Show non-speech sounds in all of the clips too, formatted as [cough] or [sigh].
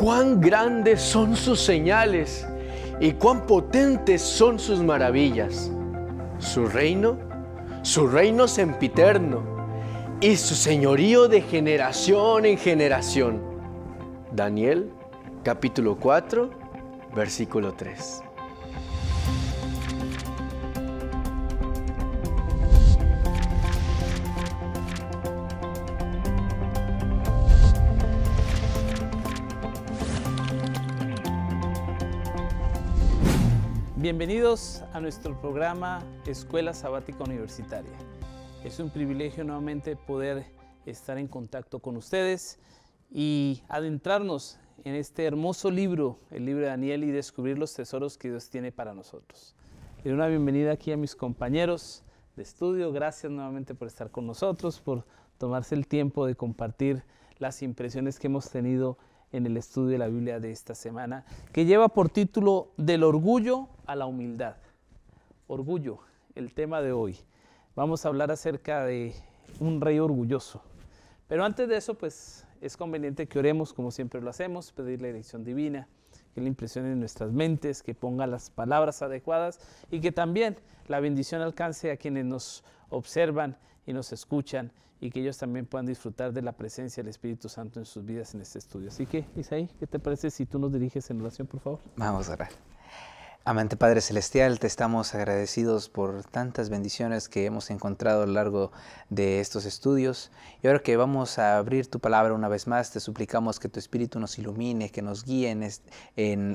cuán grandes son sus señales y cuán potentes son sus maravillas. Su reino, su reino sempiterno y su señorío de generación en generación. Daniel capítulo 4, versículo 3. Bienvenidos a nuestro programa Escuela Sabática Universitaria. Es un privilegio nuevamente poder estar en contacto con ustedes y adentrarnos en este hermoso libro, el libro de Daniel, y descubrir los tesoros que Dios tiene para nosotros. una bienvenida aquí a mis compañeros de estudio. Gracias nuevamente por estar con nosotros, por tomarse el tiempo de compartir las impresiones que hemos tenido en el estudio de la Biblia de esta semana, que lleva por título Del orgullo a la humildad. Orgullo, el tema de hoy. Vamos a hablar acerca de un rey orgulloso. Pero antes de eso, pues es conveniente que oremos como siempre lo hacemos, pedir la dirección divina, que le impresione en nuestras mentes, que ponga las palabras adecuadas y que también la bendición alcance a quienes nos observan y nos escuchan y que ellos también puedan disfrutar de la presencia del Espíritu Santo en sus vidas en este estudio. Así que, Isaí, ¿qué te parece si tú nos diriges en oración, por favor? Vamos a orar. Amante Padre Celestial, te estamos agradecidos por tantas bendiciones que hemos encontrado a lo largo de estos estudios. Y ahora que vamos a abrir tu palabra una vez más, te suplicamos que tu Espíritu nos ilumine, que nos guíe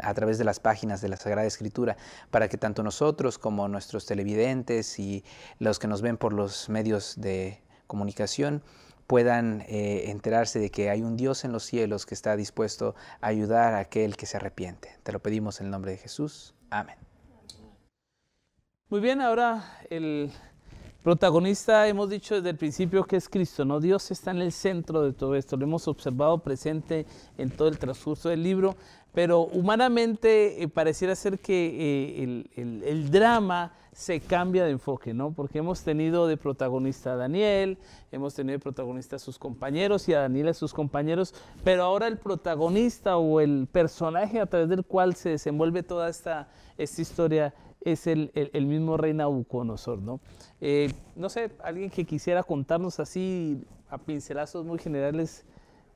a través de las páginas de la Sagrada Escritura, para que tanto nosotros como nuestros televidentes y los que nos ven por los medios de comunicación, puedan eh, enterarse de que hay un Dios en los cielos que está dispuesto a ayudar a aquel que se arrepiente. Te lo pedimos en el nombre de Jesús. Amén. Muy bien, ahora el protagonista, hemos dicho desde el principio que es Cristo, ¿no? Dios está en el centro de todo esto, lo hemos observado presente en todo el transcurso del libro pero humanamente eh, pareciera ser que eh, el, drama se cambia de enfoque, ¿no? Porque hemos tenido de protagonista a Daniel, hemos tenido de protagonista a sus compañeros y a Daniel a sus compañeros, pero ahora el protagonista o el personaje a través del cual se desenvuelve toda esta, esta historia es el, mismo rey Nabucodonosor, ¿no? Eh, no sé, alguien que quisiera contarnos así a pincelazos muy generales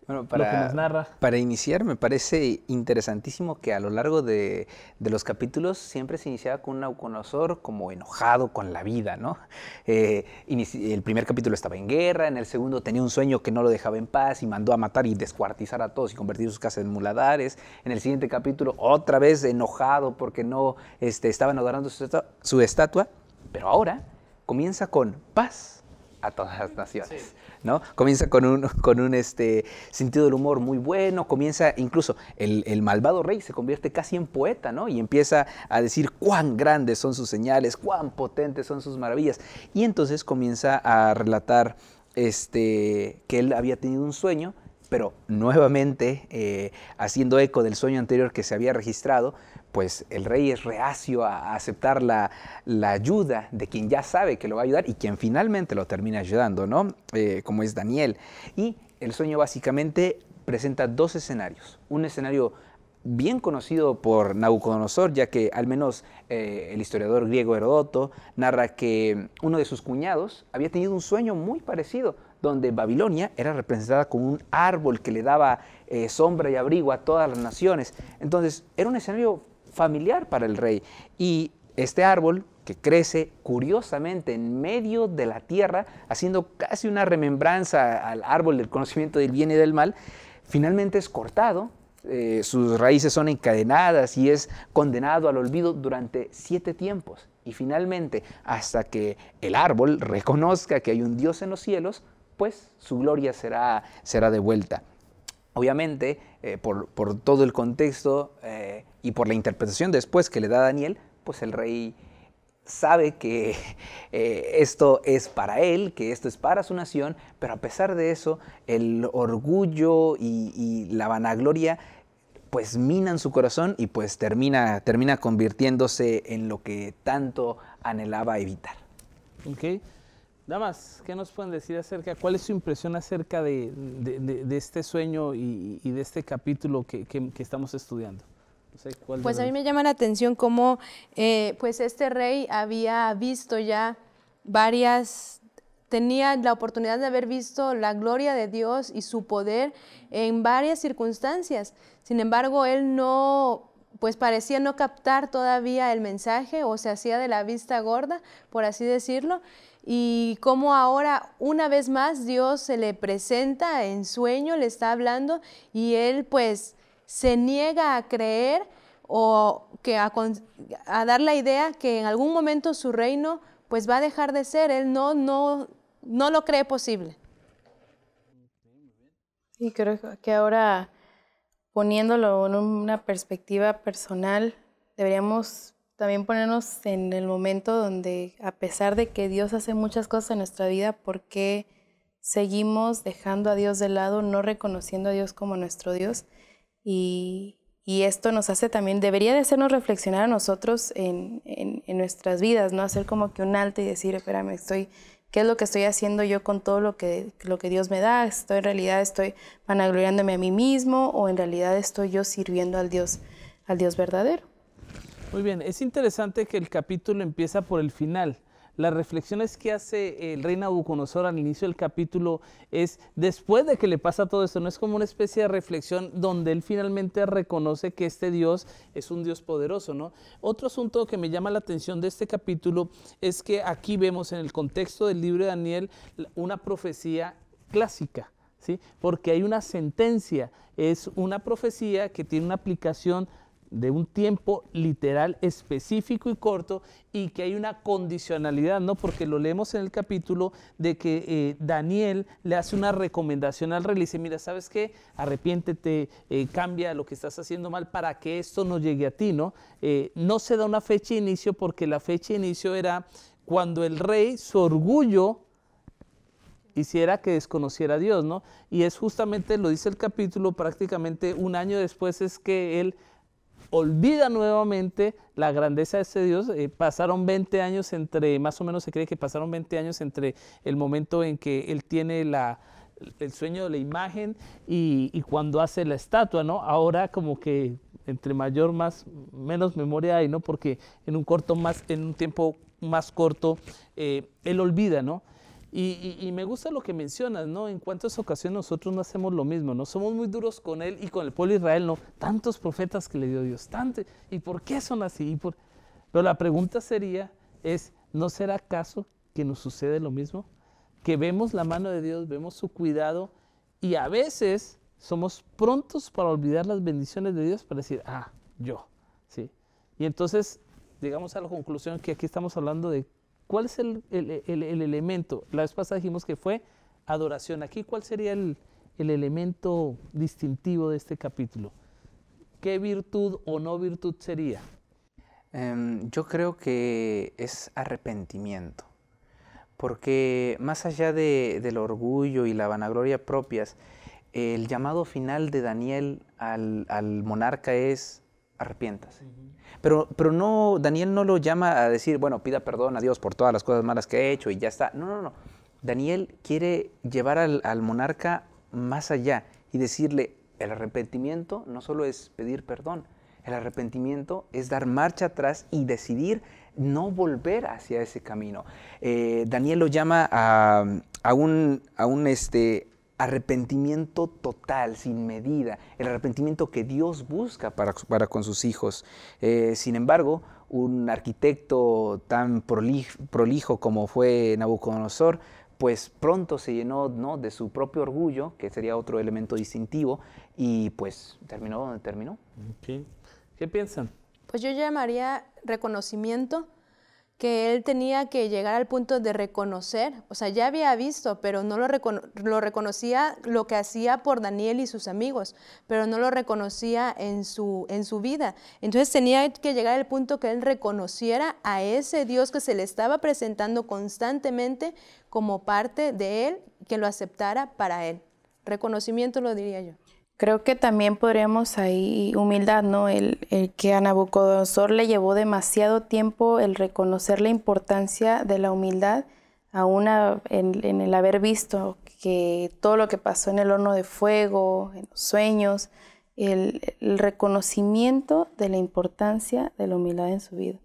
bueno, para, Para iniciar, me parece interesantísimo que a lo largo de, de los capítulos siempre se iniciaba con un Nauconosor como enojado con la vida, ¿no? Eh, el primer capítulo estaba en guerra, en el segundo tenía un sueño que no lo dejaba en paz y mandó a matar y descuartizar a todos y convertir sus casas en muladares. En el siguiente capítulo, otra vez enojado porque no este, estaban adorando su, estatua, su estatua. Pero ahora comienza con paz a todas las naciones. ¿no? Comienza con un, con un este, sentido del humor muy bueno, comienza incluso el, el, malvado rey se convierte casi en poeta, ¿no? Y empieza a decir cuán grandes son sus señales, cuán potentes son sus maravillas. Y entonces comienza a relatar este, que él había tenido un sueño pero nuevamente eh, haciendo eco del sueño anterior que se había registrado, pues el rey es reacio a aceptar la, ayuda de quien ya sabe que lo va a ayudar y quien finalmente lo termina ayudando, ¿no? Eh, como es Daniel. Y el sueño básicamente presenta dos escenarios. Un escenario bien conocido por Nabucodonosor, ya que al menos eh, el historiador griego Herodoto narra que uno de sus cuñados había tenido un sueño muy parecido, donde Babilonia era representada como un árbol que le daba eh, sombra y abrigo a todas las naciones. Entonces, era un escenario familiar para el rey. Y este árbol que crece curiosamente en medio de la tierra, haciendo casi una remembranza al árbol del conocimiento del bien y del mal, finalmente es cortado, eh, sus raíces son encadenadas y es condenado al olvido durante siete tiempos. Y finalmente, hasta que el árbol reconozca que hay un Dios en los cielos, pues su gloria será, será devuelta. Obviamente, eh, por, todo el contexto eh, y por la interpretación después que le da Daniel, pues el rey sabe que [laughs] eh, esto es para él, que esto es para su nación, pero a pesar de eso, el orgullo y, la vanagloria pues minan su corazón y pues termina, termina convirtiéndose en lo que tanto anhelaba evitar. Okay. Damas, ¿qué nos pueden decir acerca, cuál es su impresión acerca de, este sueño y, de este capítulo que, estamos estudiando? pues a mí me llama la atención cómo eh, pues este rey había visto ya varias, tenía la oportunidad de haber visto la gloria de Dios y su poder en varias circunstancias. Sin embargo, él no pues parecía no captar todavía el mensaje o se hacía de la vista gorda, por así decirlo y cómo ahora una vez más Dios se le presenta en sueño, le está hablando y él pues se niega a creer o que a, dar la idea que en algún momento su reino pues va a dejar de ser, él no, no, no lo cree posible. Y creo que ahora poniéndolo en una perspectiva personal, deberíamos también ponernos en el momento donde, a pesar de que Dios hace muchas cosas en nuestra vida, ¿por qué seguimos dejando a Dios de lado, no reconociendo a Dios como nuestro Dios? Y, esto nos hace también, debería de hacernos reflexionar a nosotros en, nuestras vidas, ¿no? Hacer como que un alto y decir, espérame, estoy, ¿qué es lo que estoy haciendo yo con todo lo que, lo que Dios me da? ¿Estoy en realidad, estoy vanagloriándome a mí mismo o en realidad estoy yo sirviendo al Dios, al Dios verdadero? Muy bien, es interesante que el capítulo empieza por el final. Las reflexiones que hace el rey Nabucodonosor al inicio del capítulo es después de que le pasa todo esto, no es como una especie de reflexión donde él finalmente reconoce que este Dios es un Dios poderoso, ¿no? Otro asunto que me llama la atención de este capítulo es que aquí vemos en el contexto del libro de Daniel una profecía clásica. ¿Sí? Porque hay una sentencia, es una profecía que tiene una aplicación de un tiempo literal específico y corto y que hay una condicionalidad, ¿no? Porque lo leemos en el capítulo de que eh, Daniel le hace una recomendación al rey, le dice, mira, ¿sabes qué? Arrepiéntete, eh, cambia lo que estás haciendo mal para que esto no llegue a ti, ¿no? Eh, no se da una fecha de inicio porque la fecha de inicio era cuando el rey, su orgullo, hiciera que desconociera a Dios, ¿no? Y es justamente, lo dice el capítulo, prácticamente un año después es que él olvida nuevamente la grandeza de ese Dios. Eh, pasaron 20 años entre, más o menos se cree que pasaron 20 años entre el momento en que él tiene el sueño de la imagen y, cuando hace la estatua, ¿no? Ahora como que entre mayor más menos memoria hay, ¿no? Porque en un corto más, en un tiempo más corto, eh, él olvida, ¿no? Y, me gusta lo que mencionas, ¿no? En cuántas ocasiones nosotros no hacemos lo mismo, ¿no? Somos muy duros con él y con el pueblo de Israel, ¿no? Tantos profetas que le dio Dios, tantos. ¿Y por qué son así? Pero la pregunta sería, es, ¿no será acaso que nos sucede lo mismo? Que vemos la mano de Dios, vemos su cuidado y a veces somos prontos para olvidar las bendiciones de Dios para decir, ah, yo, ¿sí? Y entonces llegamos a la conclusión que aquí estamos hablando de ¿Cuál es el, elemento? La vez pasada dijimos que fue adoración. Aquí, ¿cuál sería el, elemento distintivo de este capítulo? ¿Qué virtud o no virtud sería? Em, yo creo que es arrepentimiento. Porque más allá del orgullo y la vanagloria propias, el llamado final de Daniel al monarca es arrepientas. Pero, pero no, Daniel no lo llama a decir, bueno, pida perdón a Dios por todas las cosas malas que he hecho y ya está. No, no, no. Daniel quiere llevar al, monarca más allá y decirle, el arrepentimiento no solo es pedir perdón, el arrepentimiento es dar marcha atrás y decidir no volver hacia ese camino. Eh, Daniel lo llama a, un, a un este, arrepentimiento total, sin medida, el arrepentimiento que Dios busca para, para con sus hijos. Eh, sin embargo, un arquitecto tan prolijo, como fue Nabucodonosor, pues pronto se llenó ¿no? de su propio orgullo, que sería otro elemento distintivo, y pues terminó donde terminó. ¿Qué piensan? Pues yo llamaría reconocimiento que él tenía que llegar al punto de reconocer, o sea, ya había visto, pero no lo, recono lo, reconocía lo que hacía por Daniel y sus amigos, pero no lo reconocía en su, en su vida. Entonces tenía que llegar al punto que él reconociera a ese Dios que se le estaba presentando constantemente como parte de él, que lo aceptara para él. Reconocimiento lo diría yo. Creo que también podríamos ahí humildad, ¿no? El, que a Nabucodonosor le llevó demasiado tiempo el reconocer la importancia de la humildad, aún a, en, en, el haber visto que todo lo que pasó en el horno de fuego, en los sueños, el, reconocimiento de la importancia de la humildad en su vida.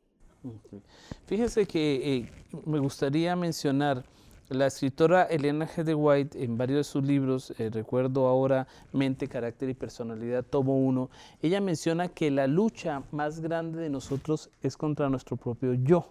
Fíjese que eh, me gustaría mencionar la escritora Elena G. de White, en varios de sus libros, eh, recuerdo ahora Mente, Carácter y Personalidad, tomo uno, ella menciona que la lucha más grande de nosotros es contra nuestro propio yo.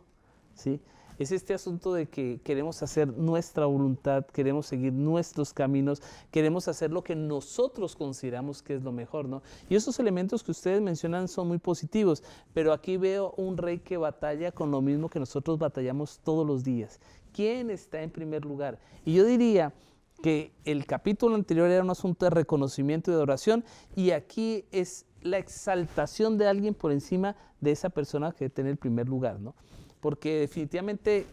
¿sí? es este asunto de que queremos hacer nuestra voluntad, queremos seguir nuestros caminos, queremos hacer lo que nosotros consideramos que es lo mejor, ¿no? Y esos elementos que ustedes mencionan son muy positivos, pero aquí veo un rey que batalla con lo mismo que nosotros batallamos todos los días. ¿Quién está en primer lugar? Y yo diría que el capítulo anterior era un asunto de reconocimiento y de oración, y aquí es la exaltación de alguien por encima de esa persona que tiene el primer lugar, ¿no? porque definitivamente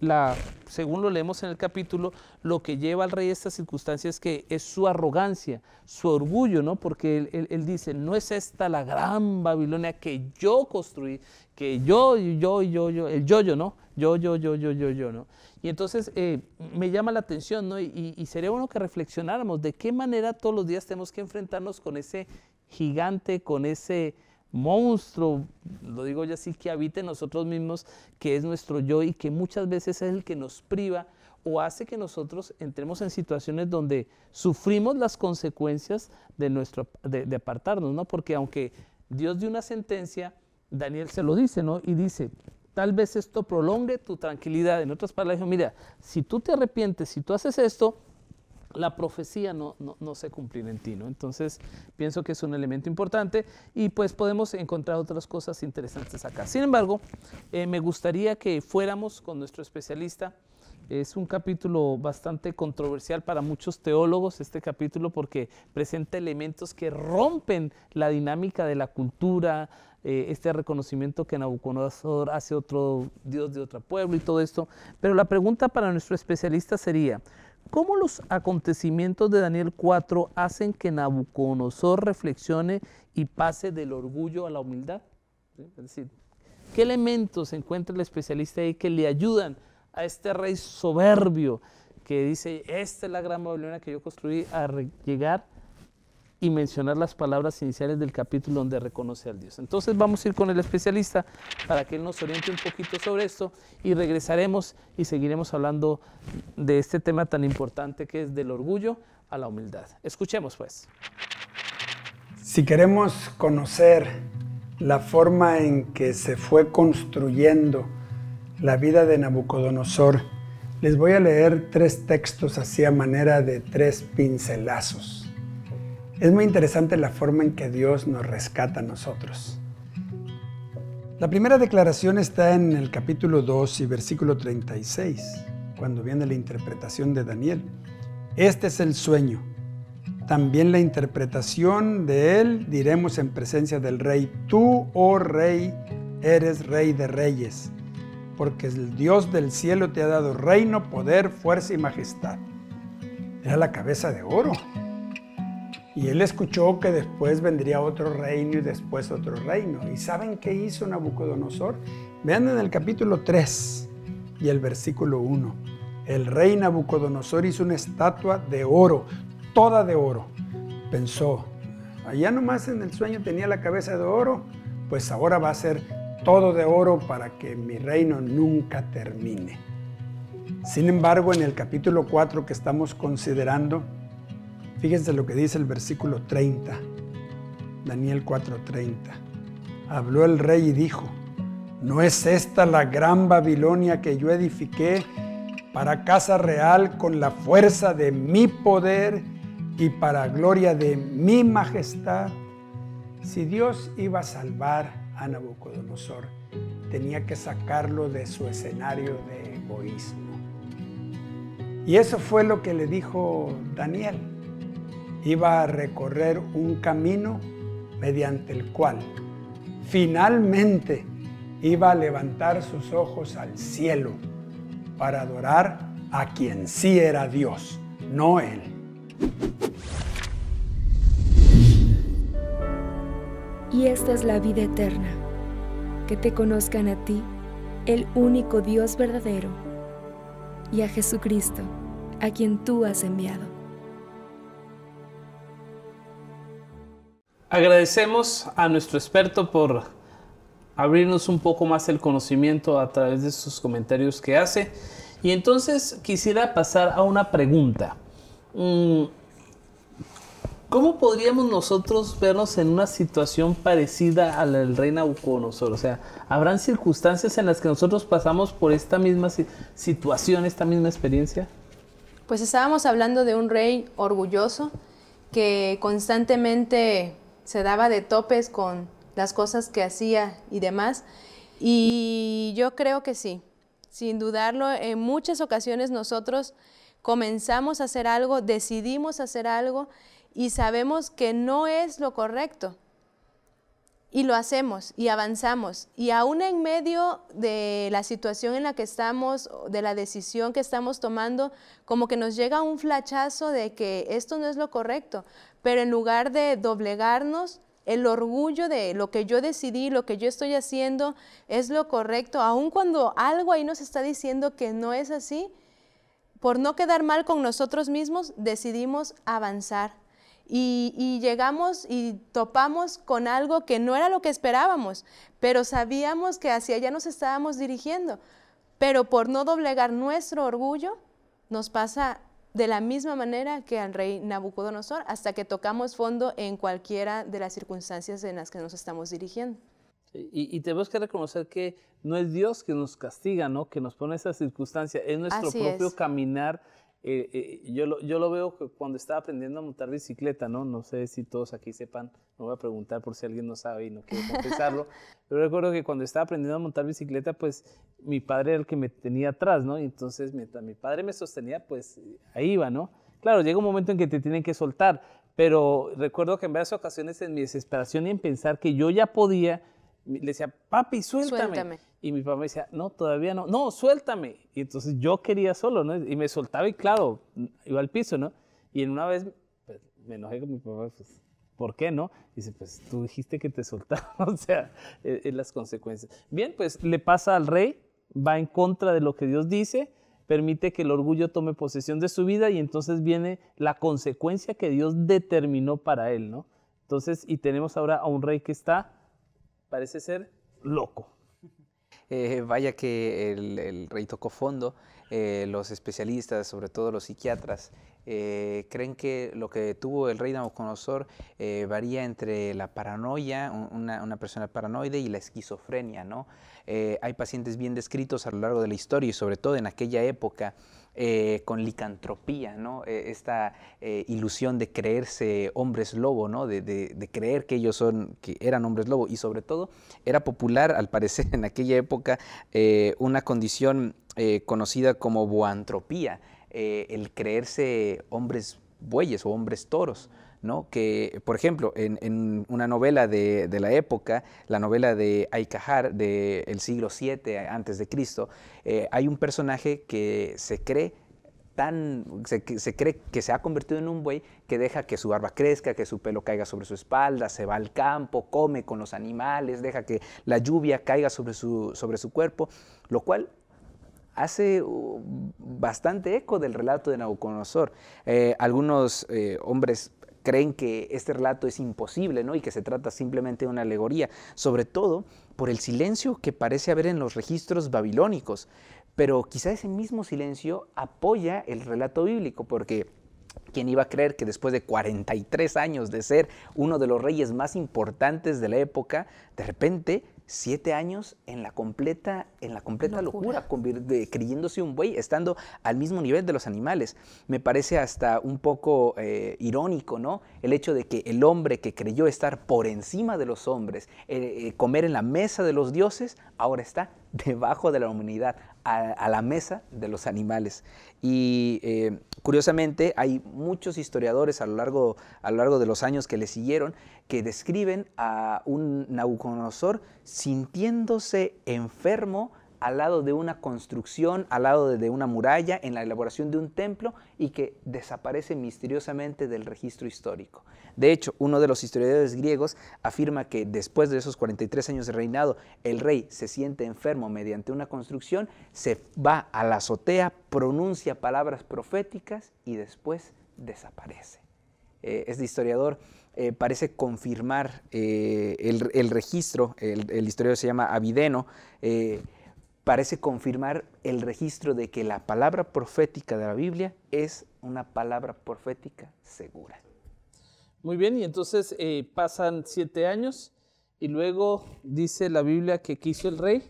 la, según lo leemos en el capítulo, lo que lleva al rey a circunstancias es que es su arrogancia, su orgullo, ¿no? Porque él, él, dice, no es esta la gran Babilonia que yo construí, que yo, yo, yo, yo, el yo, yo, ¿no? Yo, yo, yo, yo, yo, yo, ¿no? Y entonces eh, me llama la atención, ¿no? Y, y sería bueno que reflexionáramos de qué manera todos los días tenemos que enfrentarnos con ese gigante, con ese monstruo, lo digo yo así, que habita en nosotros mismos, que es nuestro yo y que muchas veces es el que nos priva o hace que nosotros entremos en situaciones donde sufrimos las consecuencias de, nuestro, de, apartarnos, ¿no? Porque aunque Dios dio una sentencia, Daniel se lo dice, ¿no? Y dice, tal vez esto prolongue tu tranquilidad. En otras palabras, mira, si tú te arrepientes, si tú haces esto, la profecía no, se cumplirá en ti, ¿no? Entonces, pienso que es un elemento importante y pues podemos encontrar otras cosas interesantes acá. Sin embargo, eh, me gustaría que fuéramos con nuestro especialista. Es un capítulo bastante controversial para muchos teólogos, este capítulo, porque presenta elementos que rompen la dinámica de la cultura, eh, este reconocimiento que Nabucodonosor hace otro dios de otro pueblo y todo esto. Pero la pregunta para nuestro especialista sería, ¿Cómo los acontecimientos de Daniel 4 hacen que Nabucodonosor reflexione y pase del orgullo a la humildad? Es decir, ¿qué elementos encuentra el especialista ahí que le ayudan a este rey soberbio que dice, esta es la gran Babilonia que yo construí, a llegar y mencionar las palabras iniciales del capítulo donde reconoce al Dios. Entonces vamos a ir con el especialista para que él nos oriente un poquito sobre esto y regresaremos y seguiremos hablando de este tema tan importante que es del orgullo a la humildad. Escuchemos pues. Si queremos conocer la forma en que se fue construyendo la vida de Nabucodonosor, les voy a leer tres textos así a manera de tres pincelazos. Es muy interesante la forma en que Dios nos rescata a nosotros. La primera declaración está en el capítulo 2 y versículo 36, cuando viene la interpretación de Daniel. Este es el sueño. También la interpretación de él diremos en presencia del rey, tú, oh rey, eres rey de reyes, porque el Dios del cielo te ha dado reino, poder, fuerza y majestad. Era la cabeza de oro. Y él escuchó que después vendría otro reino y después otro reino. ¿Y saben qué hizo Nabucodonosor? Vean en el capítulo 3 y el versículo 1. El rey Nabucodonosor hizo una estatua de oro, toda de oro. Pensó, allá nomás en el sueño tenía la cabeza de oro, pues ahora va a ser todo de oro para que mi reino nunca termine. Sin embargo, en el capítulo 4 que estamos considerando, Fíjense lo que dice el versículo 30, Daniel 4:30. Habló el rey y dijo, ¿no es esta la gran Babilonia que yo edifiqué para casa real con la fuerza de mi poder y para gloria de mi majestad? Si Dios iba a salvar a Nabucodonosor, tenía que sacarlo de su escenario de egoísmo. Y eso fue lo que le dijo Daniel iba a recorrer un camino mediante el cual finalmente iba a levantar sus ojos al cielo para adorar a quien sí era Dios, no él. Y esta es la vida eterna, que te conozcan a ti, el único Dios verdadero, y a Jesucristo, a quien tú has enviado. Agradecemos a nuestro experto por abrirnos un poco más el conocimiento a través de sus comentarios que hace. Y entonces quisiera pasar a una pregunta. Mm, ¿Cómo podríamos nosotros vernos en una situación parecida a la del rey Nabucodonosor? O sea, ¿habrán circunstancias en las que nosotros pasamos por esta misma situación, esta misma experiencia? Pues estábamos hablando de un rey orgulloso que constantemente se daba de topes con las cosas que hacía y demás. Y yo creo que sí, sin dudarlo, en muchas ocasiones nosotros comenzamos a hacer algo, decidimos hacer algo y sabemos que no es lo correcto. Y lo hacemos y avanzamos. Y aún en medio de la situación en la que estamos, de la decisión que estamos tomando, como que nos llega un flachazo de que esto no es lo correcto. Pero en lugar de doblegarnos, el orgullo de lo que yo decidí, lo que yo estoy haciendo es lo correcto, aun cuando algo ahí nos está diciendo que no es así, por no quedar mal con nosotros mismos, decidimos avanzar y, llegamos y topamos con algo que no era lo que esperábamos, pero sabíamos que hacia allá nos estábamos dirigiendo. Pero por no doblegar nuestro orgullo, nos pasa de la misma manera que al rey Nabucodonosor, hasta que tocamos fondo en cualquiera de las circunstancias en las que nos estamos dirigiendo. Y, tenemos que reconocer que no es Dios que nos castiga, ¿no? Que nos pone esa circunstancia, es nuestro propio caminar eh, eh, yo, lo, yo lo veo cuando estaba aprendiendo a montar bicicleta, ¿no? No sé si todos aquí sepan, no voy a preguntar por si alguien no sabe y no quiere confesarlo, [laughs] pero recuerdo que cuando estaba aprendiendo a montar bicicleta, pues mi padre era el que me tenía atrás, ¿no? Y entonces mientras mi padre me sostenía, pues ahí iba, ¿no? Claro, llega un momento en que te tienen que soltar, pero recuerdo que en varias ocasiones en mi desesperación y en pensar que yo ya podía, le decía, papi, suéltame. Y mi papá me decía, no, todavía no, no, suéltame. Y entonces yo quería solo, ¿no? Y me soltaba y claro, iba al piso, ¿no? Y en una vez pues, me enojé con mi papá, pues, ¿por qué no? Y dice, pues tú dijiste que te [laughs] soltaba, o sea, es, e, las consecuencias. Bien, pues le pasa al rey, va en contra de lo que Dios dice, permite que el orgullo tome posesión de su vida y entonces viene la consecuencia que Dios determinó para él, ¿no? Entonces, y tenemos ahora a un rey que está parece ser loco. [laughs] Eh, vaya que el, el, rey tocó fondo. Eh, los especialistas, sobre todo los psiquiatras, eh, creen que lo que tuvo el rey Nabucodonosor eh, varía entre la paranoia, una, persona paranoide, y la esquizofrenia. ¿no? hay pacientes bien descritos a lo largo de la historia y sobre todo en aquella época. con licantropía, ¿no? esta ilusión de creerse hombres lobo, ¿no? De, de, creer que ellos son, que eran hombres lobo. Y sobre todo, era popular, al parecer, [laughs] en aquella época, una condición eh, conocida como boantropía, eh, el creerse hombres bueyes o hombres toros. ¿no? que, por ejemplo, en, una novela de, la época, la novela de Aikahar del siglo VII antes de Cristo, eh, hay un personaje que se cree tan, se, cree que se ha convertido en un buey que deja que su barba crezca, que su pelo caiga sobre su espalda, se va al campo, come con los animales, deja que la lluvia caiga sobre su, sobre su cuerpo, lo cual hace uh, bastante eco del relato de Nabucodonosor. Eh, algunos eh, hombres creen que este relato es imposible ¿no? y que se trata simplemente de una alegoría, sobre todo por el silencio que parece haber en los registros babilónicos. Pero quizá ese mismo silencio apoya el relato bíblico, porque ¿Quién iba a creer que después de 43 años de ser uno de los reyes más importantes de la época, de repente siete años en la completa, en la completa locura, creyéndose un buey, estando al mismo nivel de los animales. Me parece hasta un poco eh, irónico, ¿no? El hecho de que el hombre que creyó estar por encima de los hombres, eh, eh, comer en la mesa de los dioses, ahora está [laughs] debajo de la humanidad, a, la mesa de los animales. Y eh, curiosamente hay muchos historiadores a lo, largo, a lo largo de los años que le siguieron que describen a un Nabucodonosor sintiéndose enfermo, al lado de una construcción, al lado de una muralla, en la elaboración de un templo y que desaparece misteriosamente del registro histórico. De hecho, uno de los historiadores griegos afirma que después de esos 43 años de reinado, el rey se siente enfermo mediante una construcción, se va a la azotea, pronuncia palabras proféticas y después desaparece. Eh, este historiador eh, parece confirmar eh, el, registro, el, el, historiador se llama Avideno, parece confirmar el registro de que la palabra profética de la Biblia es una palabra profética segura. Muy bien, y entonces eh, pasan siete años y luego dice la Biblia que quiso el rey,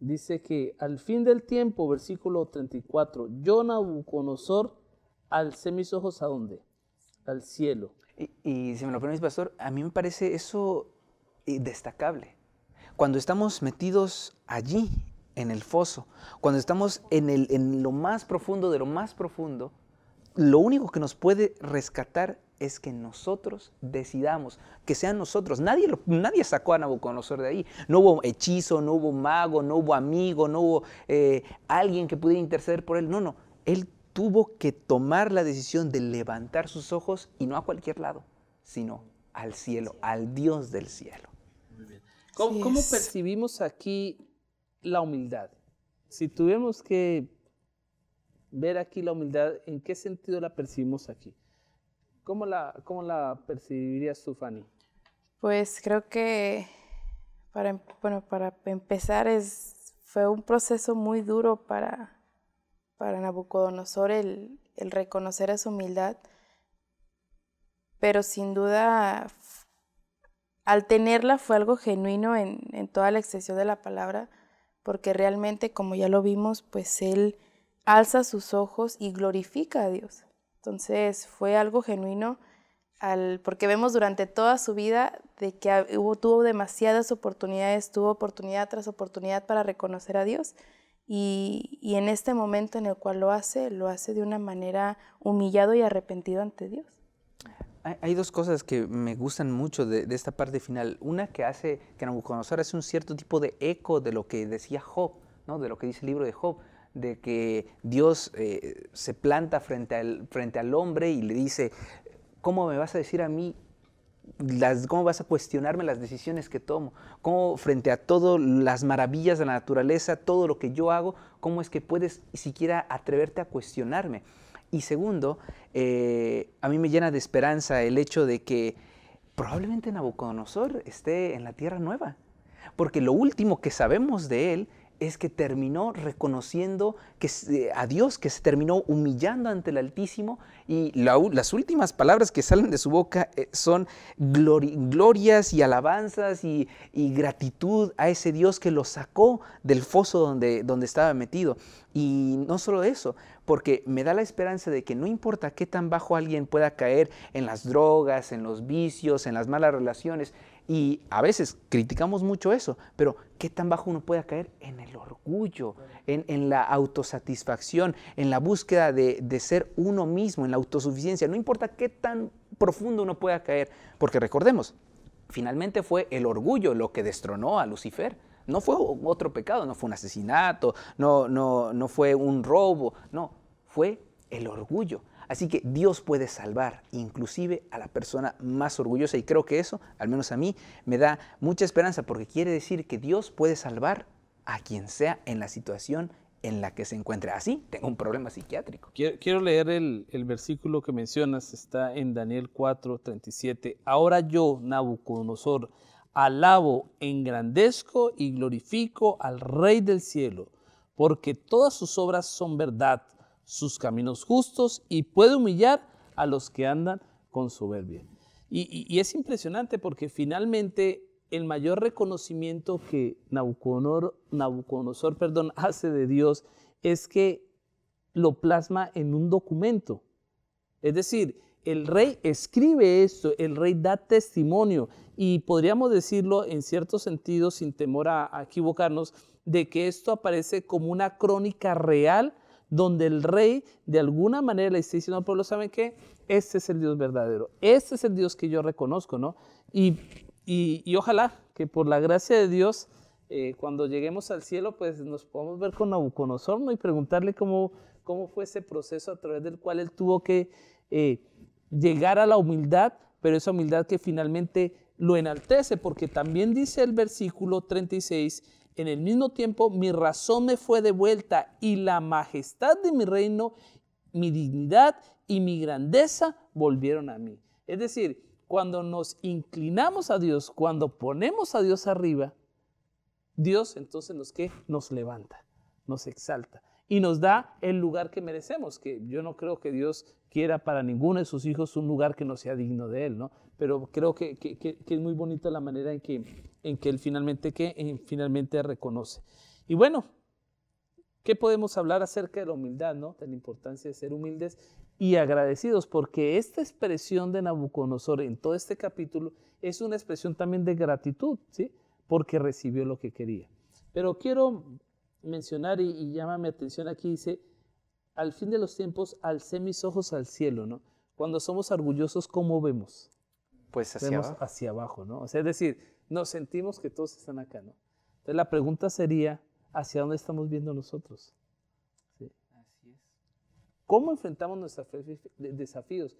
dice que al fin del tiempo, versículo 34, yo Nabucodonosor alcé mis ojos a dónde? Al cielo. Y, y si me lo permite, pastor, a mí me parece eso eh, destacable. Cuando estamos metidos allí en el foso, cuando estamos en, el, en lo más profundo de lo más profundo, lo único que nos puede rescatar es que nosotros decidamos, que sean nosotros. Nadie, nadie sacó a Nabucodonosor de ahí. No hubo hechizo, no hubo mago, no hubo amigo, no hubo eh, alguien que pudiera interceder por él. No, no. Él tuvo que tomar la decisión de levantar sus ojos y no a cualquier lado, sino al cielo, al Dios del cielo. cómo percibimos aquí la humildad. Si tuvimos que ver aquí la humildad, ¿en qué sentido la percibimos aquí? ¿Cómo la, cómo la percibirías tú, Fanny? Pues creo que para, em, bueno, para empezar es, fue un proceso muy duro para, para Nabucodonosor el, el reconocer esa humildad, pero sin duda al tenerla fue algo genuino en, en toda la extensión de la palabra porque realmente, como ya lo vimos, pues él alza sus ojos y glorifica a Dios. Entonces fue algo genuino, al, porque vemos durante toda su vida de que tuvo demasiadas oportunidades, tuvo oportunidad tras oportunidad para reconocer a Dios. Y, y en este momento en el cual lo hace, lo hace de una manera humillado y arrepentido ante Dios. Hay dos cosas que me gustan mucho de, esta parte final. Una que hace que Nabucodonosor hace un cierto tipo de eco de lo que decía Job, de lo que dice el libro de Job, de que Dios eh, se planta frente al, hombre y le dice, ¿cómo me vas a decir a mí cómo vas a cuestionarme las decisiones que tomo, cómo frente a todas las maravillas de la naturaleza, todo lo que yo hago, cómo es que puedes siquiera atreverte a cuestionarme. Y segundo, eh, a mí me llena de esperanza el hecho de que probablemente Nabucodonosor esté en la Tierra Nueva, porque lo último que sabemos de él es que terminó reconociendo que, eh, a Dios, que se terminó humillando ante el Altísimo y las últimas palabras que salen de su boca eh, son glorias y alabanzas y, gratitud a ese Dios que lo sacó del foso donde, donde estaba metido. Y no solo eso, porque me da la esperanza de que no importa qué tan bajo alguien pueda caer en las drogas, en los vicios, en las malas relaciones, y a veces criticamos mucho eso, pero ¿qué tan bajo uno puede caer? En el orgullo, en, la autosatisfacción, en la búsqueda de, ser uno mismo, en la autosuficiencia. No importa qué tan profundo uno pueda caer, porque recordemos, finalmente fue el orgullo lo que destronó a Lucifer. No fue otro pecado, no fue un asesinato, no fue un robo, no, fue el orgullo. Así que Dios puede salvar inclusive a la persona más orgullosa y creo que eso, al menos a mí, me da mucha esperanza porque quiere decir que Dios puede salvar a quien sea en la situación en la que se encuentre. Así, tengo un problema psiquiátrico. Quiero, leer el, el, versículo que mencionas, está en Daniel 4, 37. Ahora yo, Nabucodonosor, alabo, engrandezco y glorifico al Rey del cielo, porque todas sus obras son verdad sus caminos justos y puede humillar a los que andan con soberbia. Y, es impresionante porque finalmente el mayor reconocimiento que Nabucodonosor, perdón, [laughs] hace de Dios es que lo plasma en un documento. Es decir, el rey escribe esto, el rey da testimonio y podríamos decirlo en cierto sentido, sin temor a equivocarnos, de que esto aparece como una crónica real donde el rey de alguna manera le está diciendo al pueblo, ¿saben qué? Este es el Dios verdadero, este es el Dios que yo reconozco, ¿no? Y, y, ojalá que por la gracia de Dios, eh, cuando lleguemos al cielo, pues nos podamos ver con Nabucodonosor y preguntarle cómo, cómo fue ese proceso a través del cual él tuvo que eh, llegar a la humildad, pero esa humildad que finalmente lo enaltece, porque también dice el versículo 36, en el mismo tiempo mi razón me fue devuelta y la majestad de mi reino, mi dignidad y mi grandeza volvieron a mí. Es decir, cuando nos inclinamos a Dios, cuando ponemos a Dios arriba, Dios entonces nos que nos levanta, nos exalta y nos da el lugar que merecemos, que yo no creo que Dios quiera para ninguno de sus hijos un lugar que no sea digno de Él, ¿no? Pero creo que, es muy bonita la manera en que, en que Él finalmente, que, eh, finalmente reconoce. Y bueno, ¿qué podemos hablar acerca de la humildad, ¿no? De la importancia de ser humildes y agradecidos, porque esta expresión de Nabucodonosor en todo este capítulo es una expresión también de gratitud, ¿sí? Porque recibió lo que quería. Pero quiero mencionar y, llama mi atención aquí, dice, al fin de los tiempos alcé mis ojos al cielo, ¿no? Cuando somos orgullosos, ¿cómo vemos? Pues hacia abajo. hacia abajo, ¿no? es decir, nos sentimos que todos están acá, ¿no? Entonces la pregunta sería, ¿hacia dónde estamos viendo nosotros? ¿Sí? Así es. ¿Cómo enfrentamos nuestros desafíos?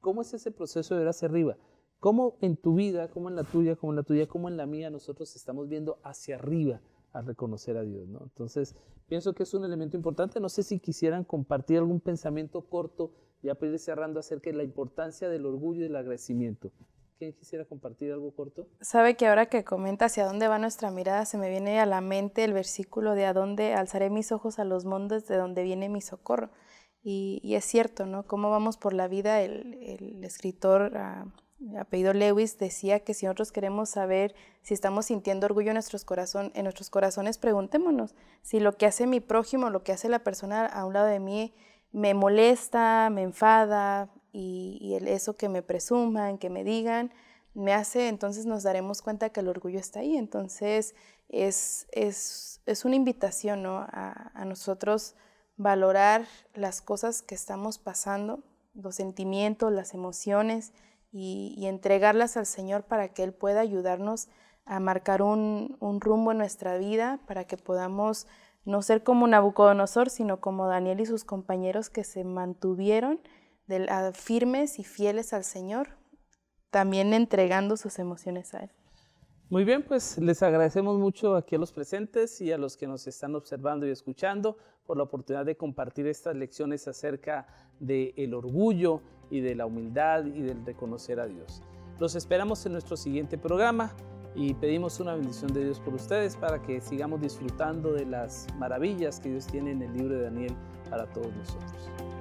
¿Cómo es ese proceso de ver hacia arriba? ¿Cómo en tu vida, cómo en la tuya, cómo en la tuya, cómo en la mía, nosotros estamos viendo hacia arriba? a reconocer a Dios, ¿no? Entonces, pienso que es un elemento importante. No sé si quisieran compartir algún pensamiento corto, ya para ir cerrando, acerca de la importancia del orgullo y del agradecimiento. ¿Quién quisiera compartir algo corto? Sabe que ahora que comenta hacia dónde va nuestra mirada, se me viene a la mente el versículo de a dónde alzaré mis ojos a los montes de donde viene mi socorro. Y, es cierto, ¿no? Cómo vamos por la vida, el, escritor... Ah, apellido Lewis, decía que si nosotros queremos saber si estamos sintiendo orgullo en nuestros, corazones, preguntémonos si lo que hace mi prójimo, lo que hace la persona a un lado de mí, me molesta, me enfada y, el, eso que me presuman, que me digan, me hace, entonces nos daremos cuenta que el orgullo está ahí. Entonces es, una invitación a nosotros valorar las cosas que estamos pasando, los sentimientos, las emociones y, entregarlas al Señor para que Él pueda ayudarnos a marcar un, rumbo en nuestra vida, para que podamos no ser como Nabucodonosor, sino como Daniel y sus compañeros que se mantuvieron firmes y fieles al Señor, también entregando sus emociones a Él. Muy bien, pues les agradecemos mucho aquí a los presentes y a los que nos están observando y escuchando por la oportunidad de compartir estas lecciones acerca del el orgullo y de la humildad y del reconocer a Dios. Los esperamos en nuestro siguiente programa y pedimos una bendición de Dios por ustedes para que sigamos disfrutando de las maravillas que Dios tiene en el libro de Daniel para todos nosotros.